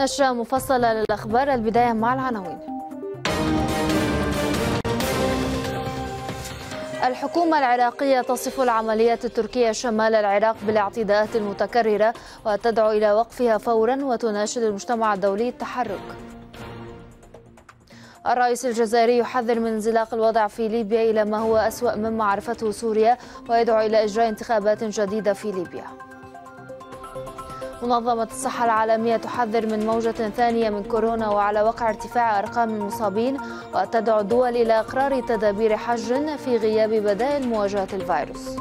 نشرة مفصلة للأخبار البداية مع العناوين الحكومة العراقية تصف العمليات التركية شمال العراق بالاعتداءات المتكررة وتدعو إلى وقفها فورا وتناشد المجتمع الدولي التحرك الرئيس الجزائري يحذر من انزلاق الوضع في ليبيا إلى ما هو أسوأ مما عرفته سوريا ويدعو إلى إجراء انتخابات جديدة في ليبيا منظمة الصحة العالمية تحذر من موجة ثانية من كورونا وعلى وقع ارتفاع أرقام المصابين وتدعو الدول إلى إقرار تدابير حجر في غياب بدائل مواجهة الفيروس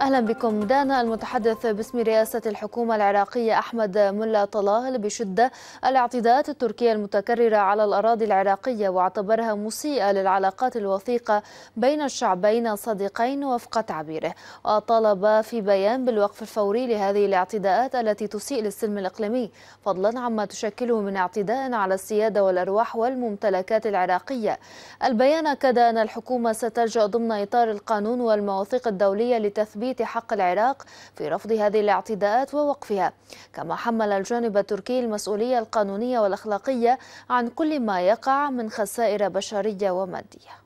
أهلا بكم دانا المتحدث باسم رئاسة الحكومة العراقية أحمد ملا طلال بشدة الاعتداءات التركية المتكررة على الأراضي العراقية واعتبرها مسيئة للعلاقات الوثيقة بين الشعبين الصديقين وفق تعبيره وطالب في بيان بالوقف الفوري لهذه الاعتداءات التي تسيء للسلم الإقليمي فضلا عما تشكله من اعتداء على السيادة والأرواح والممتلكات العراقية البيان أكد أن الحكومة ستلجأ ضمن إطار القانون والمواثيق الدولية لتثبيت تثبيت حق العراق في رفض هذه الاعتداءات ووقفها كما حمل الجانب التركي المسؤولية القانونية والأخلاقية عن كل ما يقع من خسائر بشرية ومادية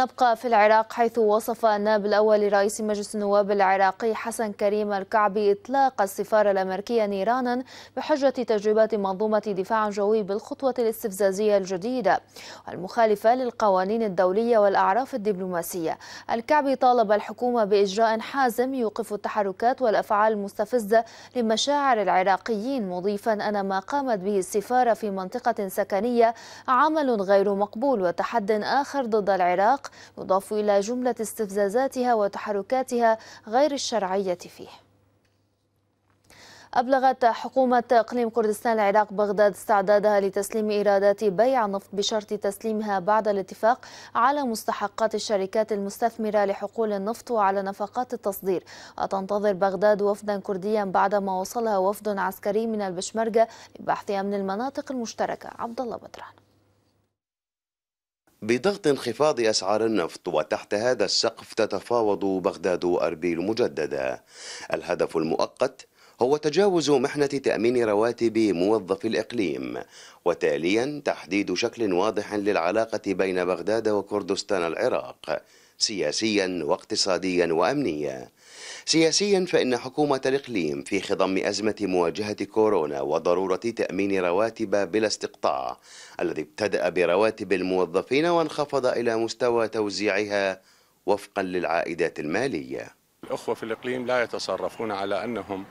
نبقى في العراق حيث وصف النائب الأول لرئيس مجلس النواب العراقي حسن كريم الكعبي إطلاق السفارة الأمريكية نيرانا بحجة تجربة منظومة دفاع جوي بالخطوة الاستفزازية الجديدة المخالفة للقوانين الدولية والأعراف الدبلوماسية الكعبي طالب الحكومة بإجراء حازم يوقف التحركات والأفعال المستفزة لمشاعر العراقيين مضيفا أن ما قامت به السفارة في منطقة سكنية عمل غير مقبول وتحد آخر ضد العراق يضاف إلى جملة استفزازاتها وتحركاتها غير الشرعية فيه أبلغت حكومة إقليم كردستان العراق بغداد استعدادها لتسليم إيرادات بيع النفط بشرط تسليمها بعد الاتفاق على مستحقات الشركات المستثمرة لحقول النفط وعلى نفقات التصدير وتنتظر بغداد وفدا كرديا بعدما وصلها وفد عسكري من البشمركة لبحث أمن المناطق المشتركة عبد الله بدران بضغط انخفاض أسعار النفط وتحت هذا السقف تتفاوض بغداد أربيل مجددا الهدف المؤقت هو تجاوز محنة تأمين رواتب موظفي الإقليم وتاليا تحديد شكل واضح للعلاقة بين بغداد وكردستان العراق سياسيا واقتصاديا وأمنيا سياسيا فإن حكومة الإقليم في خضم أزمة مواجهة كورونا وضرورة تأمين رواتب بلا استقطاع الذي ابتدأ برواتب الموظفين وانخفض إلى مستوى توزيعها وفقا للعائدات المالية الأخوة في الإقليم لا يتصرفون على أنهم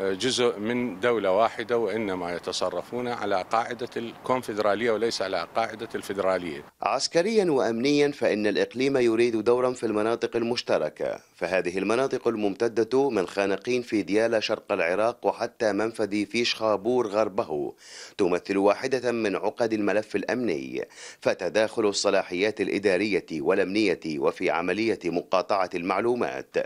جزء من دولة واحدة وإنما يتصرفون على قاعدة الكونفدرالية وليس على قاعدة الفدرالية عسكريا وأمنيا فإن الإقليم يريد دورا في المناطق المشتركة فهذه المناطق الممتدة من خانقين في ديالى شرق العراق وحتى منفذ في شخابور غربه تمثل واحدة من عقد الملف الأمني فتداخل الصلاحيات الإدارية والأمنية وفي عملية مقاطعة المعلومات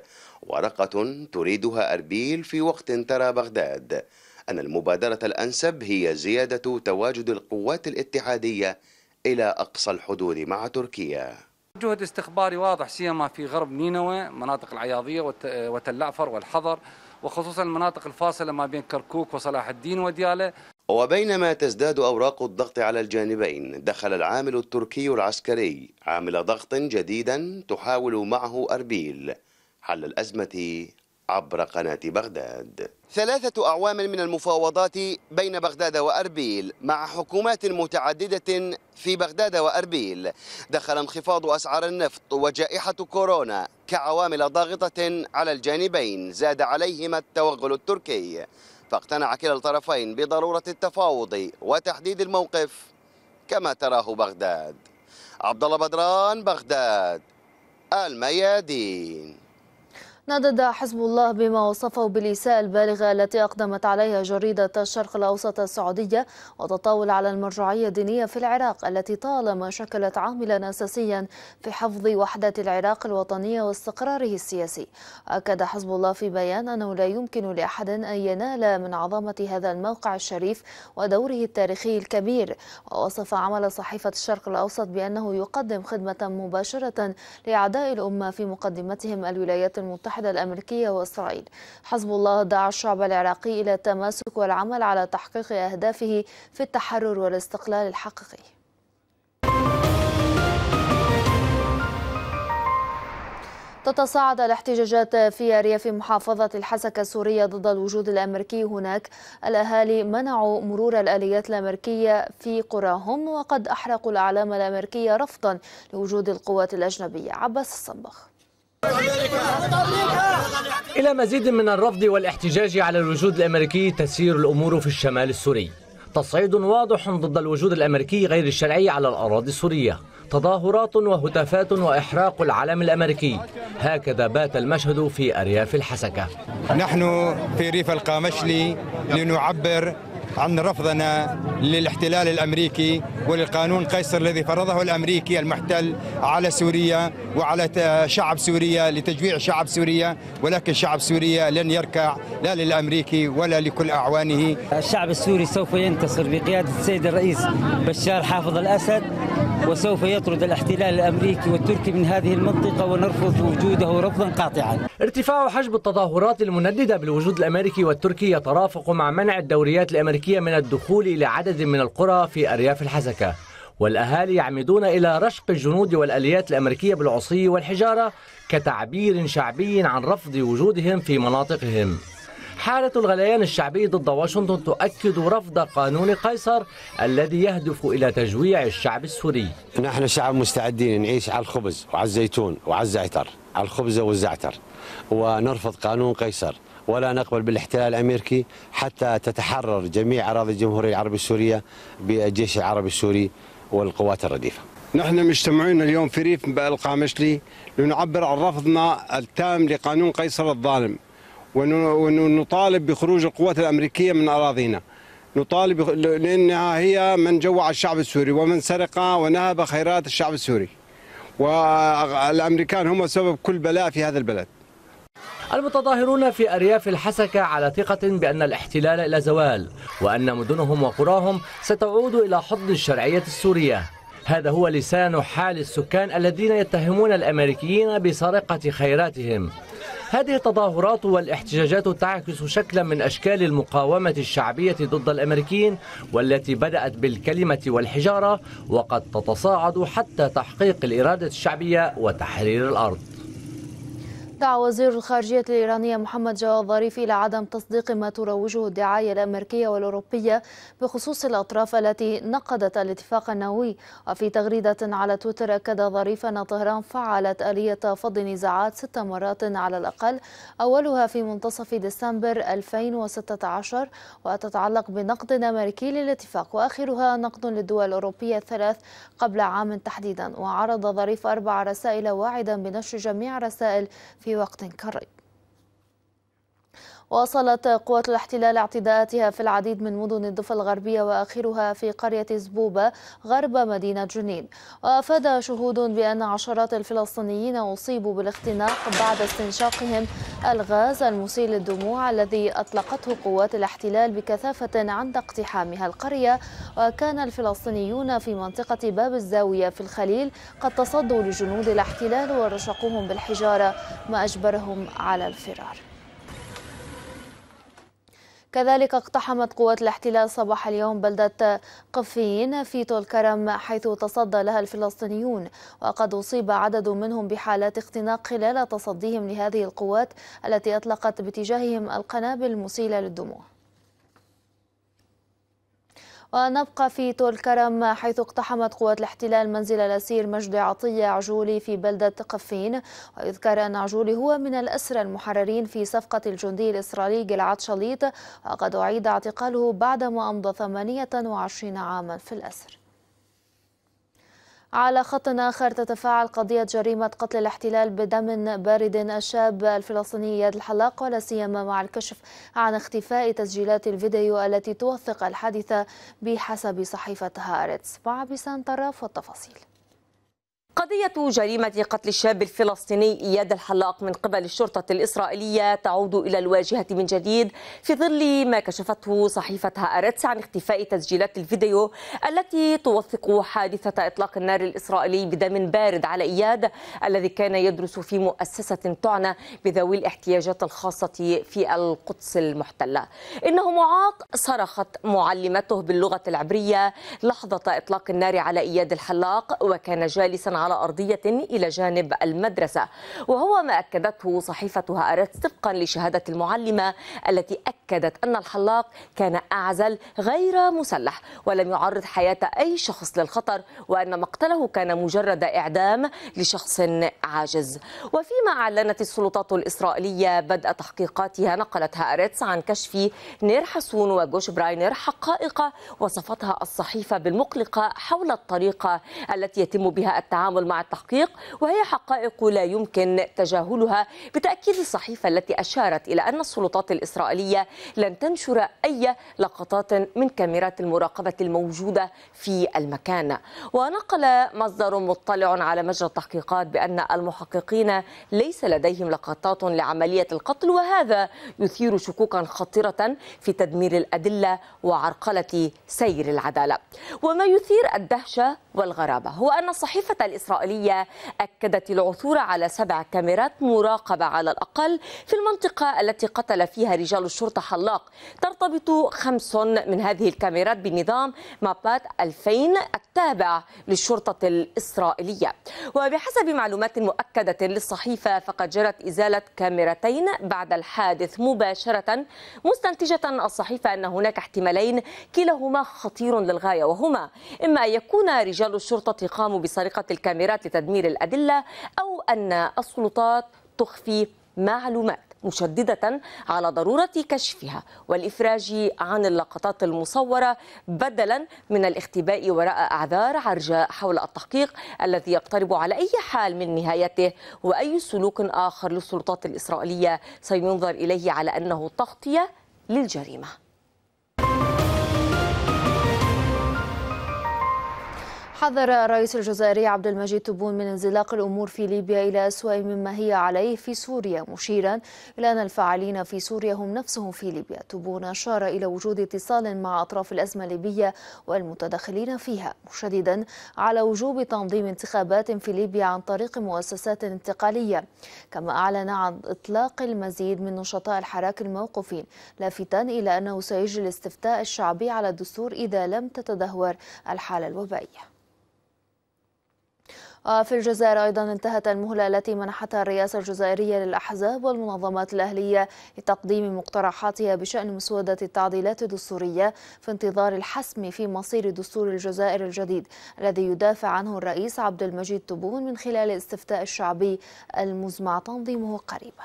ورقة تريدها أربيل في وقت ترى بغداد أن المبادرة الأنسب هي زيادة تواجد القوات الاتحادية إلى أقصى الحدود مع تركيا جهد استخباري واضح سيما في غرب نينوى مناطق العياضية وتلعفر والحضر وخصوصا المناطق الفاصلة ما بين كركوك وصلاح الدين وديالة وبينما تزداد أوراق الضغط على الجانبين دخل العامل التركي العسكري عامل ضغط جديدا تحاول معه أربيل حل الأزمة عبر قناة بغداد ثلاثة أعوام من المفاوضات بين بغداد وأربيل مع حكومات متعددة في بغداد وأربيل دخل انخفاض أسعار النفط وجائحة كورونا كعوامل ضاغطة على الجانبين زاد عليهما التوغل التركي فاقتنع كلا الطرفين بضرورة التفاوض وتحديد الموقف كما تراه بغداد عبد الله بدران بغداد الميادين ندد حزب الله بما وصفه بالإساءة البالغة التي أقدمت عليها جريدة الشرق الأوسط السعودية وتطاول على المرجعية الدينية في العراق التي طالما شكلت عاملا أساسيا في حفظ وحدة العراق الوطنية واستقراره السياسي أكد حزب الله في بيان أنه لا يمكن لأحد أن ينال من عظمة هذا الموقع الشريف ودوره التاريخي الكبير ووصف عمل صحيفة الشرق الأوسط بأنه يقدم خدمة مباشرة لأعداء الأمة في مقدمتهم الولايات المتحدة المتحدة الأمريكية وإسرائيل حزب الله دعا الشعب العراقي إلى التماسك والعمل على تحقيق أهدافه في التحرر والاستقلال الحقيقي تتصاعد الاحتجاجات في ارياف محافظه الحسكه السوريه ضد الوجود الامريكي هناك الاهالي منعوا مرور الاليات الامريكيه في قراهم وقد احرقوا الاعلام الامريكيه رفضا لوجود القوات الاجنبيه عباس الصباغ إلى مزيد من الرفض والاحتجاج على الوجود الأمريكي تسير الأمور في الشمال السوري تصعيد واضح ضد الوجود الأمريكي غير الشرعي على الأراضي السورية تظاهرات وهتافات وإحراق العلم الأمريكي هكذا بات المشهد في أرياف الحسكة نحن في ريف القامشلي لنعبر عن رفضنا للاحتلال الامريكي وللقانون قيصر الذي فرضه الامريكي المحتل على سوريا وعلى شعب سوريا لتجويع شعب سوريا ولكن شعب سوريا لن يركع لا للامريكي ولا لكل اعوانه. الشعب السوري سوف ينتصر بقياده السيد الرئيس بشار حافظ الاسد وسوف يطرد الاحتلال الامريكي والتركي من هذه المنطقه ونرفض وجوده رفضا قاطعا. ارتفاع حجم التظاهرات المندده بالوجود الامريكي والتركي يترافق مع منع الدوريات الامريكيه من الدخول الى عدد من القرى في ارياف الحسكه. والاهالي يعمدون الى رشق الجنود والاليات الامريكيه بالعصي والحجاره كتعبير شعبي عن رفض وجودهم في مناطقهم. حالة الغليان الشعبي ضد واشنطن تؤكد رفض قانون قيصر الذي يهدف إلى تجويع الشعب السوري نحن شعب مستعدين نعيش على الخبز وعلى الزيتون وعلى الزعتر على الخبز والزعتر ونرفض قانون قيصر ولا نقبل بالاحتلال الامريكي حتى تتحرر جميع اراضي الجمهوريه العربيه السوريه بالجيش العربي السوري والقوات الرديفه. نحن مجتمعين اليوم في ريف القامشلي لنعبر عن رفضنا التام لقانون قيصر الظالم ونطالب بخروج القوات الامريكيه من اراضينا نطالب لانها هي من جوع الشعب السوري ومن سرق ونهب خيرات الشعب السوري والامريكان هم سبب كل بلاء في هذا البلد المتظاهرون في أرياف الحسكة على ثقة بأن الاحتلال إلى زوال وأن مدنهم وقراهم ستعود إلى حضن الشرعية السورية هذا هو لسان حال السكان الذين يتهمون الأمريكيين بسرقة خيراتهم هذه التظاهرات والاحتجاجات تعكس شكلا من أشكال المقاومة الشعبية ضد الأمريكيين والتي بدأت بالكلمة والحجارة وقد تتصاعد حتى تحقيق الإرادة الشعبية وتحرير الأرض دعا وزير الخارجية الإيرانية محمد جواد ظريف إلى عدم تصديق ما تروجه الدعاية الأمريكية والأوروبية بخصوص الأطراف التي نقضت الاتفاق النووي وفي تغريدة على تويتر أكد ظريف أن طهران فعلت آلية فض نزاعات ست مرات على الأقل أولها في منتصف ديسمبر 2016 وتتعلق بنقد أمريكي للاتفاق وآخرها نقد للدول الأوروبية الثلاث قبل عام تحديدا وعرض ظريف أربع رسائل واعدا بنشر جميع رسائل في في وقت قريب واصلت قوات الاحتلال اعتداءاتها في العديد من مدن الضفة الغربية وآخرها في قرية زبوبة غرب مدينة جنين وأفاد شهود بأن عشرات الفلسطينيين أصيبوا بالاختناق بعد استنشاقهم الغاز المسيل للدموع الذي أطلقته قوات الاحتلال بكثافة عند اقتحامها القرية وكان الفلسطينيون في منطقة باب الزاوية في الخليل قد تصدوا لجنود الاحتلال ورشقوهم بالحجارة ما أجبرهم على الفرار كذلك اقتحمت قوات الاحتلال صباح اليوم بلدة قفين في طول كرم حيث تصدى لها الفلسطينيون وقد أصيب عدد منهم بحالات اختناق خلال تصديهم لهذه القوات التي أطلقت باتجاههم القنابل المسيلة للدموع ونبقى في طول كرم حيث اقتحمت قوات الاحتلال منزل الأسير مجدي عطية عجولي في بلدة قفين ويذكر أن عجولي هو من الأسرى المحررين في صفقة الجندي الإسرائيلي جلعاد شليط وقد أعيد اعتقاله بعدما أمضى 28 عاما في الأسر على خط آخر تتفاعل قضية جريمة قتل الاحتلال بدم بارد الشاب الفلسطيني يد الحلاق ولا سيما مع الكشف عن اختفاء تسجيلات الفيديو التي توثق الحادثة بحسب صحيفة هارتس مع بسان طراف والتفاصيل قضية جريمة قتل الشاب الفلسطيني إياد الحلاق من قبل الشرطة الإسرائيلية تعود إلى الواجهة من جديد في ظل ما كشفته صحيفة هآرتس عن اختفاء تسجيلات الفيديو التي توثق حادثة إطلاق النار الإسرائيلي بدم بارد على إياد الذي كان يدرس في مؤسسة تعنى بذوي الاحتياجات الخاصة في القدس المحتلة إنه معاق صرخت معلمته باللغة العبرية لحظة إطلاق النار على إياد الحلاق وكان جالسا على على أرضية إلى جانب المدرسة وهو ما أكدته صحيفة هآرتس طبقا لشهادة المعلمة التي أكدت أن الحلاق كان أعزل غير مسلح ولم يعرض حياة أي شخص للخطر وأن مقتله كان مجرد إعدام لشخص عاجز وفيما أعلنت السلطات الإسرائيلية بدء تحقيقاتها نقلت هآرتس عن كشف نير حسون وجوش براينر حقائق وصفتها الصحيفة بالمقلقة حول الطريقة التي يتم بها التعامل التعامل مع التحقيق وهي حقائق لا يمكن تجاهلها بتأكيد الصحيفة التي أشارت إلى أن السلطات الإسرائيلية لن تنشر أي لقطات من كاميرات المراقبة الموجودة في المكان ونقل مصدر مطلع على مجرى التحقيقات بأن المحققين ليس لديهم لقطات لعملية القتل وهذا يثير شكوكا خطيرة في تدمير الأدلة وعرقلة سير العدالة وما يثير الدهشة والغرابة هو أن الصحيفة الإسرائيلية الإسرائيلية أكدت العثور على سبع كاميرات مراقبة على الأقل في المنطقة التي قتل فيها رجال الشرطة حلاق ترتبط خمس من هذه الكاميرات بنظام مابات 2000 التابع للشرطة الإسرائيلية وبحسب معلومات مؤكدة للصحيفة فقد جرت إزالة كاميرتين بعد الحادث مباشرة مستنتجة الصحيفة أن هناك احتمالين كلاهما خطير للغاية وهما إما أن يكون رجال الشرطة قاموا بسرقة الكاميرات الكاميرات لتدمير الأدلة أو أن السلطات تخفي معلومات مشددة على ضرورة كشفها والإفراج عن اللقطات المصورة بدلا من الاختباء وراء أعذار عرجاء حول التحقيق الذي يقترب على أي حال من نهايته وأي سلوك آخر للسلطات الإسرائيلية سينظر إليه على أنه تغطية للجريمة حذر الرئيس الجزائري عبد المجيد تبون من انزلاق الامور في ليبيا الى اسوا مما هي عليه في سوريا مشيرا الى ان الفاعلين في سوريا هم نفسهم في ليبيا تبون اشار الى وجود اتصال مع اطراف الازمه الليبيه والمتدخلين فيها مشددا على وجوب تنظيم انتخابات في ليبيا عن طريق مؤسسات انتقاليه كما اعلن عن اطلاق المزيد من نشطاء الحراك الموقوفين لافتا الى انه سيجري الاستفتاء الشعبي على الدستور اذا لم تتدهور الحاله الوبائيه آه، في الجزائر أيضا انتهت المهلة التي منحتها الرئاسة الجزائرية للأحزاب والمنظمات الأهلية لتقديم مقترحاتها بشأن مسودة التعديلات الدستورية في انتظار الحسم في مصير دستور الجزائر الجديد الذي يدافع عنه الرئيس عبد المجيد تبون من خلال استفتاء الشعبي المزمع تنظيمه قريباً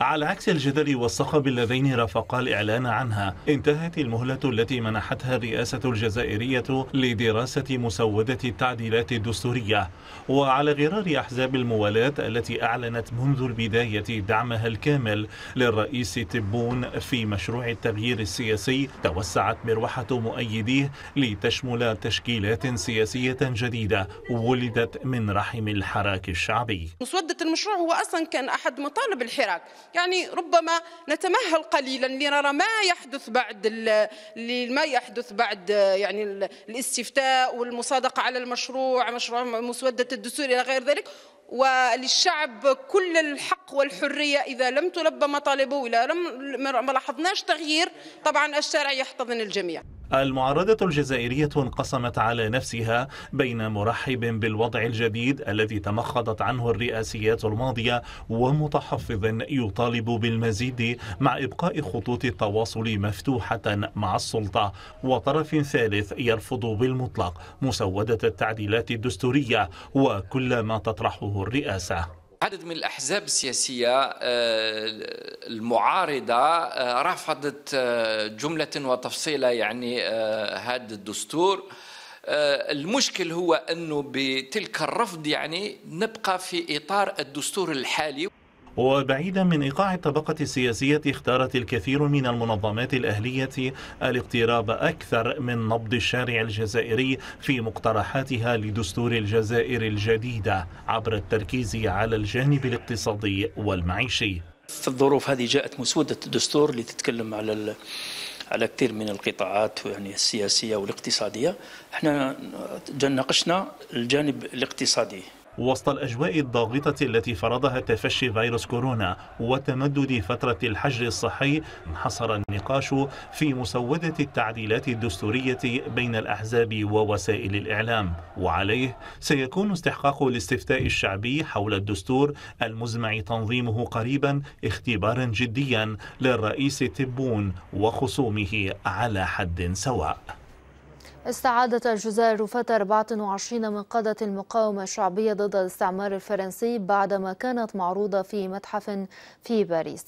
على عكس الجدل والصخب اللذين رافقا الإعلان عنها انتهت المهلة التي منحتها الرئاسة الجزائرية لدراسة مسودة التعديلات الدستورية وعلى غرار أحزاب الموالاة التي أعلنت منذ البداية دعمها الكامل للرئيس تبون في مشروع التغيير السياسي توسعت مروحة مؤيديه لتشمل تشكيلات سياسية جديدة ولدت من رحم الحراك الشعبي مسودة المشروع هو أصلا كان أحد مطالب الحراك يعني ربما نتمهل قليلا لنرى ما يحدث بعد ما يحدث بعد يعني الاستفتاء والمصادقه على المشروع مشروع مسوده الدستور الى غير ذلك وللشعب كل الحق والحريه اذا لم تلبى مطالبه إذا لم ما لاحظناش تغيير طبعا الشارع يحتضن الجميع المعارضة الجزائرية انقسمت على نفسها بين مرحب بالوضع الجديد الذي تمخضت عنه الرئاسيات الماضية ومتحفظ يطالب بالمزيد مع إبقاء خطوط التواصل مفتوحة مع السلطة وطرف ثالث يرفض بالمطلق مسودة التعديلات الدستورية وكل ما تطرحه الرئاسة عدد من الأحزاب السياسية آه، المعارضة آه، رفضت آه، جملة وتفصيلة يعني هذا الدستور المشكل هو أنه بتلك الرفض يعني نبقى في إطار الدستور الحالي وبعيدا من إيقاع الطبقة السياسية اختارت الكثير من المنظمات الأهلية الاقتراب أكثر من نبض الشارع الجزائري في مقترحاتها لدستور الجزائر الجديدة عبر التركيز على الجانب الاقتصادي والمعيشي في الظروف هذه جاءت مسودة الدستور اللي تتكلم على على كثير من القطاعات يعني السياسية والاقتصادية احنا ناقشنا الجانب الاقتصادي وسط الأجواء الضاغطة التي فرضها تفشي فيروس كورونا وتمدد فترة الحجر الصحي انحصر النقاش في مسودة التعديلات الدستورية بين الأحزاب ووسائل الإعلام وعليه سيكون استحقاق الاستفتاء الشعبي حول الدستور المزمع تنظيمه قريبا اختبارا جديا للرئيس تبون وخصومه على حد سواء استعادت الجزائر فتى 24 من قادة المقاومة الشعبية ضد الاستعمار الفرنسي بعدما كانت معروضة في متحف في باريس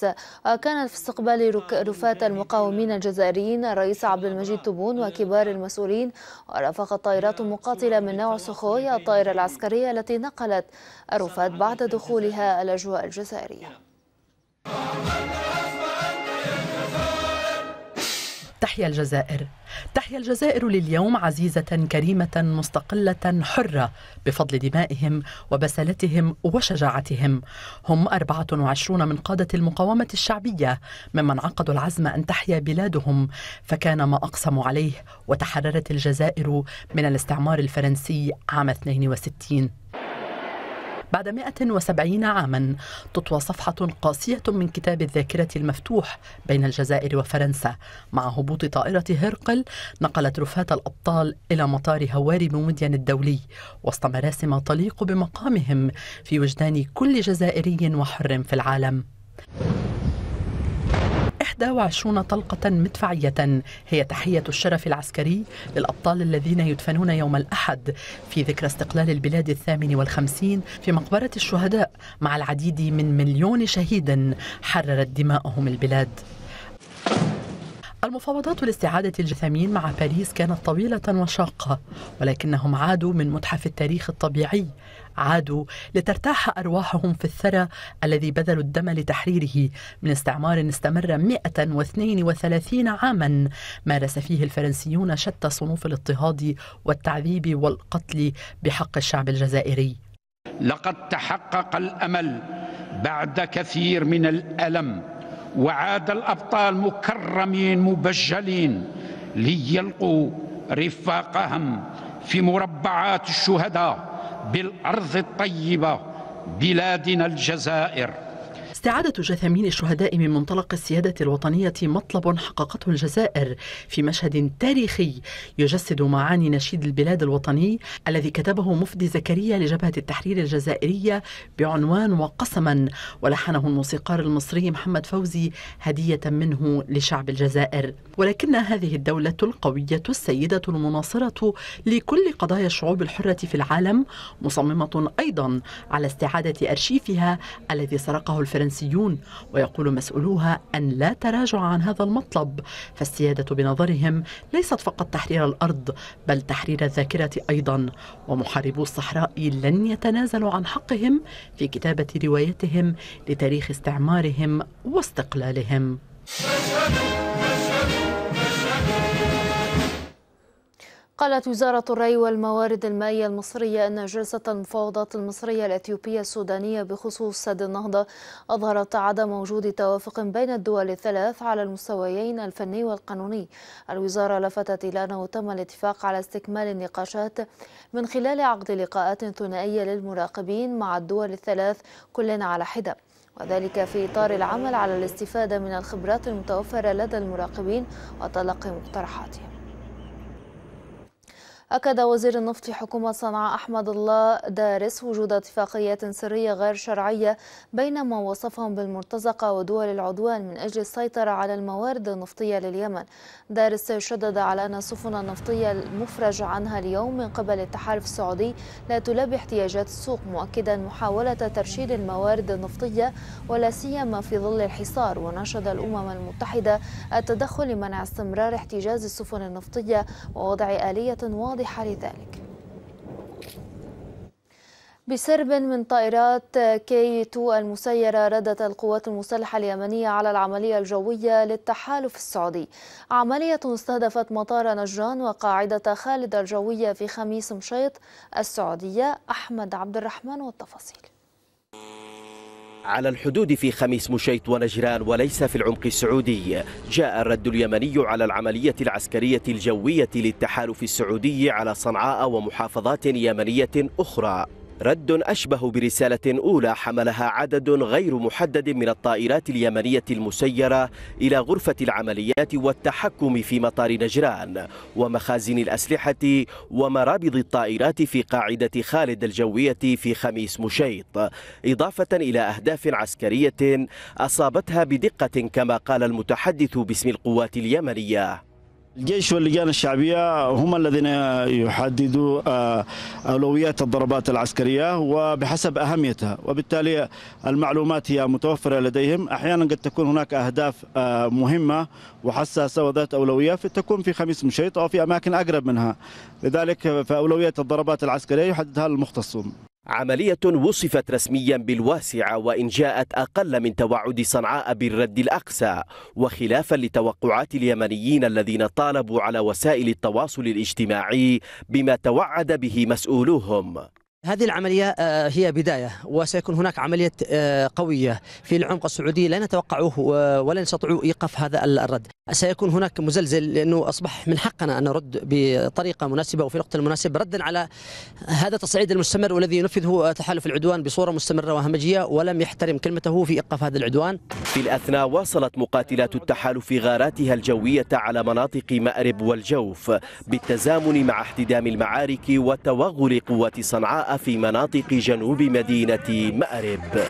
وكان في استقبال رفاة المقاومين الجزائريين الرئيس عبد المجيد تبون وكبار المسؤولين ورافقت طائرات مقاتلة من نوع سخوي الطائرة العسكرية التي نقلت الرفاة بعد دخولها الأجواء الجزائرية تحيا الجزائر تحيا الجزائر لليوم عزيزة كريمة مستقلة حرة بفضل دمائهم وبسالتهم وشجاعتهم هم 24 من قادة المقاومة الشعبية ممن عقدوا العزم أن تحيا بلادهم فكان ما أقسموا عليه وتحررت الجزائر من الاستعمار الفرنسي عام 62 بعد 170 عاما تطوى صفحة قاسية من كتاب الذاكرة المفتوح بين الجزائر وفرنسا مع هبوط طائرة هرقل نقلت رفات الأبطال إلى مطار هواري بمدين الدولي وسط مراسم تليق بمقامهم في وجدان كل جزائري وحر في العالم 21 طلقة مدفعية هي تحية الشرف العسكري للأبطال الذين يدفنون يوم الأحد في ذكرى استقلال البلاد الثامن والخمسين في مقبرة الشهداء مع العديد من مليون شهيد حررت دماءهم البلاد المفاوضات لاستعادة الجثامين مع باريس كانت طويلة وشاقة ولكنهم عادوا من متحف التاريخ الطبيعي عادوا لترتاح أرواحهم في الثرى الذي بذلوا الدم لتحريره من استعمار استمر 132 عاما مارس فيه الفرنسيون شتى صنوف الاضطهاد والتعذيب والقتل بحق الشعب الجزائري لقد تحقق الأمل بعد كثير من الألم وعاد الأبطال مكرمين مبجلين ليلقوا رفاقهم في مربعات الشهداء بالأرض الطيبة بلادنا الجزائر استعادة جثامين الشهداء من منطلق السيادة الوطنية مطلب حققته الجزائر في مشهد تاريخي يجسد معاني نشيد البلاد الوطني الذي كتبه مفدي زكريا لجبهة التحرير الجزائرية بعنوان وقسما ولحنه الموسيقار المصري محمد فوزي هدية منه لشعب الجزائر ولكن هذه الدولة القوية السيدة المناصرة لكل قضايا الشعوب الحرة في العالم مصممة أيضا على استعادة أرشيفها الذي سرقه الفرنسي الفرنسيون ويقول مسؤولوها أن لا تراجع عن هذا المطلب فالسيادة بنظرهم ليست فقط تحرير الأرض بل تحرير الذاكرة أيضا ومحاربو الصحراء لن يتنازلوا عن حقهم في كتابة روايتهم لتاريخ استعمارهم واستقلالهم قالت وزارة الري والموارد المائية المصرية أن جلسة المفاوضات المصرية الأثيوبية السودانية بخصوص سد النهضة أظهرت عدم وجود توافق بين الدول الثلاث على المستويين الفني والقانوني. الوزارة لفتت إلى أنه تم الاتفاق على استكمال النقاشات من خلال عقد لقاءات ثنائية للمراقبين مع الدول الثلاث كل على حدة. وذلك في إطار العمل على الاستفادة من الخبرات المتوفرة لدى المراقبين وتلقي مقترحاتهم أكد وزير النفط في حكومة صنعاء أحمد الله دارس وجود اتفاقيات سرية غير شرعية بين ما وصفهم بالمرتزقة ودول العدوان من أجل السيطرة على الموارد النفطية لليمن دارس شدد على أن السفن النفطية المفرج عنها اليوم من قبل التحالف السعودي لا تلبي احتياجات السوق مؤكدا محاولة ترشيد الموارد النفطية ولا سيما في ظل الحصار وناشد الأمم المتحدة التدخل لمنع استمرار احتجاز السفن النفطية ووضع آلية واضحة واضحة لذلك بسرب من طائرات كي 2 المسيرة ردت القوات المسلحة اليمنية على العملية الجوية للتحالف السعودي عملية استهدفت مطار نجران وقاعدة خالد الجوية في خميس مشيط السعودية أحمد عبد الرحمن والتفاصيل على الحدود في خميس مشيط ونجران وليس في العمق السعودي جاء الرد اليمني على العملية العسكرية الجوية للتحالف السعودي على صنعاء ومحافظات يمنية أخرى رد أشبه برسالة أولى حملها عدد غير محدد من الطائرات اليمنية المسيرة إلى غرفة العمليات والتحكم في مطار نجران ومخازن الأسلحة ومرابض الطائرات في قاعدة خالد الجوية في خميس مشيط إضافة إلى أهداف عسكرية أصابتها بدقة كما قال المتحدث باسم القوات اليمنية الجيش واللجان الشعبية هم الذين يحددوا آه، أولويات الضربات العسكرية وبحسب أهميتها وبالتالي المعلومات هي متوفرة لديهم أحيانا قد تكون هناك أهداف آه، مهمة وحساسة وذات أولوية تكون في خميس مشيط أو في أماكن أقرب منها لذلك فأولويات الضربات العسكرية يحددها المختصون عملية وصفت رسميا بالواسعة وإن جاءت أقل من توعد صنعاء بالرد الأقصى وخلافا لتوقعات اليمنيين الذين طالبوا على وسائل التواصل الاجتماعي بما توعد به مسؤولوهم هذه العملية آه، هي بداية وسيكون هناك عملية آه، قوية في العمق السعودي لا نتوقعه ولا نستطيع إيقاف هذا الرد سيكون هناك مزلزل لأنه أصبح من حقنا أن نرد بطريقة مناسبة وفي الوقت المناسب ردا على هذا التصعيد المستمر والذي ينفذه آه، تحالف العدوان بصورة مستمرة وهمجية ولم يحترم كلمته في إيقاف هذا العدوان في الأثناء واصلت مقاتلات التحالف غاراتها الجوية على مناطق مأرب والجوف بالتزامن مع احتدام المعارك وتوغل قوات صنعاء في مناطق جنوب مدينة مأرب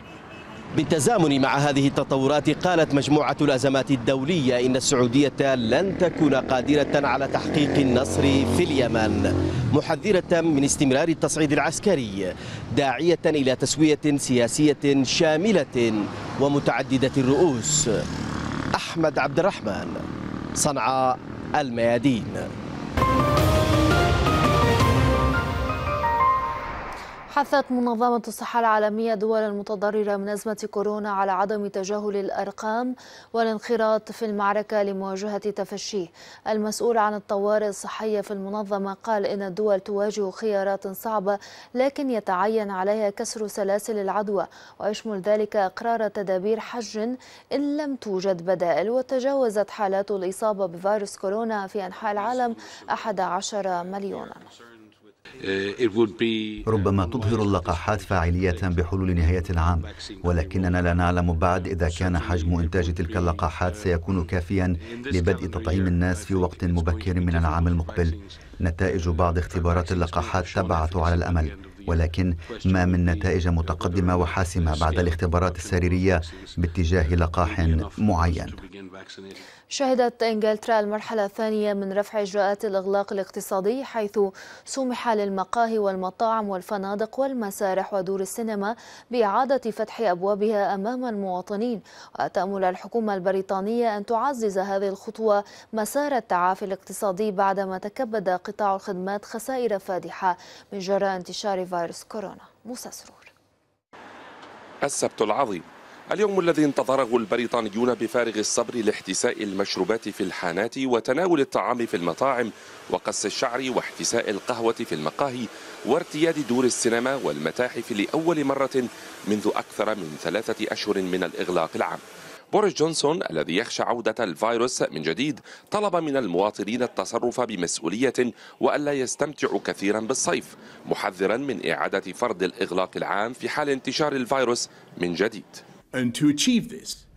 بالتزامن مع هذه التطورات قالت مجموعة الأزمات الدولية إن السعودية لن تكون قادرة على تحقيق النصر في اليمن محذرة من استمرار التصعيد العسكري داعية إلى تسوية سياسية شاملة ومتعددة الرؤوس أحمد عبد الرحمن صنعاء الميادين حثت منظمة الصحة العالمية دولا متضررة من أزمة كورونا على عدم تجاهل الأرقام والانخراط في المعركة لمواجهة تفشيه المسؤول عن الطوارئ الصحية في المنظمة قال إن الدول تواجه خيارات صعبة لكن يتعين عليها كسر سلاسل العدوى ويشمل ذلك إقرار تدابير حج إن لم توجد بدائل وتجاوزت حالات الإصابة بفيروس كورونا في أنحاء العالم 11 مليونا ربما تظهر اللقاحات فاعلية بحلول نهاية العام ولكننا لا نعلم بعد إذا كان حجم إنتاج تلك اللقاحات سيكون كافيا لبدء تطعيم الناس في وقت مبكر من العام المقبل نتائج بعض اختبارات اللقاحات تبعث على الأمل ولكن ما من نتائج متقدمة وحاسمة بعد الاختبارات السريرية باتجاه لقاح معين شهدت إنجلترا المرحلة الثانية من رفع إجراءات الإغلاق الاقتصادي حيث سمح للمقاهي والمطاعم والفنادق والمسارح ودور السينما بإعادة فتح أبوابها أمام المواطنين وتأمل الحكومة البريطانية أن تعزز هذه الخطوة مسار التعافي الاقتصادي بعدما تكبد قطاع الخدمات خسائر فادحة من جراء انتشار فيروس كورونا موسى سرور السبت العظيم اليوم الذي انتظره البريطانيون بفارغ الصبر لاحتساء المشروبات في الحانات وتناول الطعام في المطاعم وقص الشعر واحتساء القهوة في المقاهي وارتياد دور السينما والمتاحف لأول مرة منذ أكثر من ثلاثة أشهر من الإغلاق العام بوريس جونسون الذي يخشى عودة الفيروس من جديد طلب من المواطنين التصرف بمسؤولية وألا يستمتعوا كثيرا بالصيف محذرا من إعادة فرض الإغلاق العام في حال انتشار الفيروس من جديد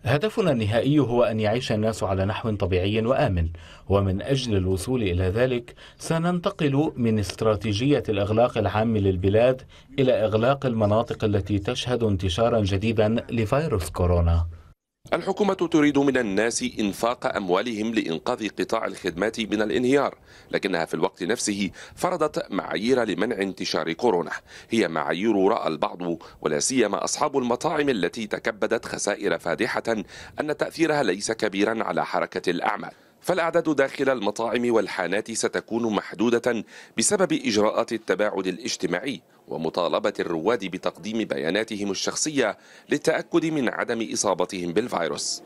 هدفنا النهائي هو أن يعيش الناس على نحو طبيعي وآمن ومن أجل الوصول إلى ذلك سننتقل من استراتيجية الإغلاق العام للبلاد إلى إغلاق المناطق التي تشهد انتشارا جديدا لفيروس كورونا الحكومة تريد من الناس إنفاق أموالهم لإنقاذ قطاع الخدمات من الانهيار لكنها في الوقت نفسه فرضت معايير لمنع انتشار كورونا هي معايير رأى البعض ولا سيما أصحاب المطاعم التي تكبدت خسائر فادحة أن تأثيرها ليس كبيرا على حركة الأعمال فالأعداد داخل المطاعم والحانات ستكون محدودة بسبب إجراءات التباعد الاجتماعي ومطالبة الرواد بتقديم بياناتهم الشخصية للتأكد من عدم إصابتهم بالفيروس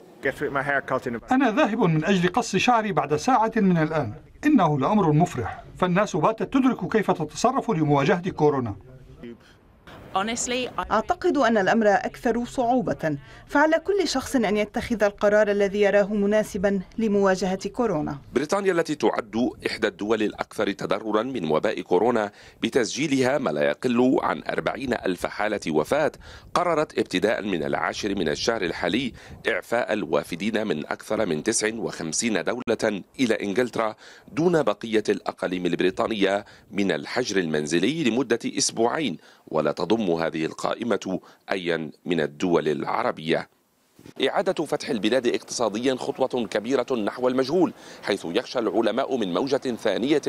أنا ذاهب من أجل قص شعري بعد ساعة من الآن إنه لأمر مفرح فالناس باتت تدرك كيف تتصرف لمواجهة كورونا أعتقد أن الأمر أكثر صعوبة فعلى كل شخص أن يتخذ القرار الذي يراه مناسبا لمواجهة كورونا بريطانيا التي تعد إحدى الدول الأكثر تضررا من وباء كورونا بتسجيلها ما لا يقل عن 40 ألف حالة وفاة قررت ابتداء من العاشر من الشهر الحالي إعفاء الوافدين من أكثر من 59 دولة إلى إنجلترا دون بقية الأقاليم البريطانية من الحجر المنزلي لمدة أسبوعين ولا تضم هذه القائمة أيا من الدول العربية إعادة فتح البلاد اقتصاديا خطوة كبيرة نحو المجهول حيث يخشى العلماء من موجة ثانية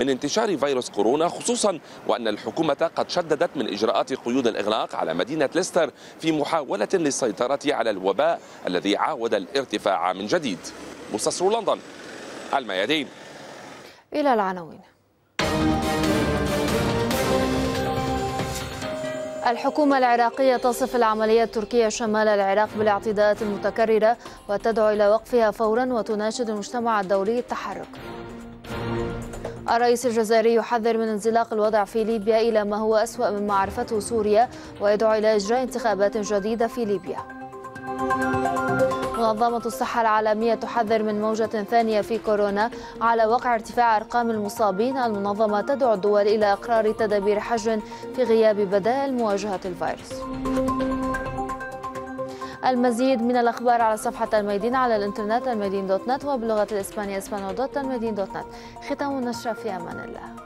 من انتشار فيروس كورونا خصوصا وأن الحكومة قد شددت من إجراءات قيود الإغلاق على مدينة ليستر في محاولة للسيطرة على الوباء الذي عاود الارتفاع من جديد مستصر لندن الميادين إلى العناوين الحكومة العراقية تصف العملية التركية شمال العراق بالاعتداءات المتكررة وتدعو إلى وقفها فورا وتناشد المجتمع الدولي التحرك الرئيس الجزائري يحذر من انزلاق الوضع في ليبيا إلى ما هو أسوأ مما عرفته سوريا ويدعو إلى إجراء انتخابات جديدة في ليبيا منظمة الصحة العالمية تحذر من موجة ثانية في كورونا على وقع ارتفاع أرقام المصابين المنظمة تدعو الدول إلى إقرار تدابير حجر في غياب بدائل مواجهة الفيروس المزيد من الأخبار على صفحة الميدين على الإنترنت الميدين دوت نت وبلغة الإسبانية إسبانو دوت الميدين دوت نت ختام النشرة في أمان الله